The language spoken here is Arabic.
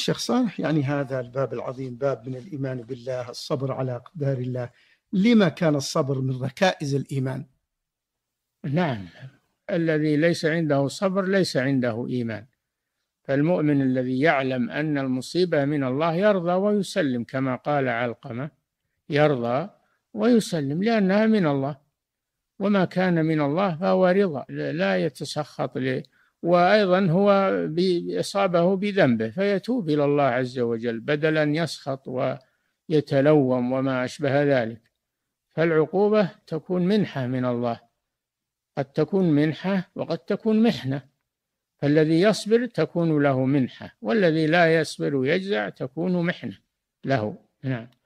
الشيخ صالح يعني هذا الباب العظيم باب من الإيمان بالله الصبر على أقدار الله لما كان الصبر من ركائز الإيمان نعم الذي ليس عنده صبر ليس عنده إيمان فالمؤمن الذي يعلم أن المصيبة من الله يرضى ويسلم كما قال علقمة يرضى ويسلم لأنها من الله وما كان من الله فهو رضا لا يتسخط وأيضا هو أصابه بذنبه فيتوب إلى الله عز وجل بدل أن يسخط ويتلوم وما أشبه ذلك فالعقوبة تكون منحة من الله قد تكون منحة وقد تكون محنة فالذي يصبر تكون له منحة والذي لا يصبر يجزع تكون محنة له نعم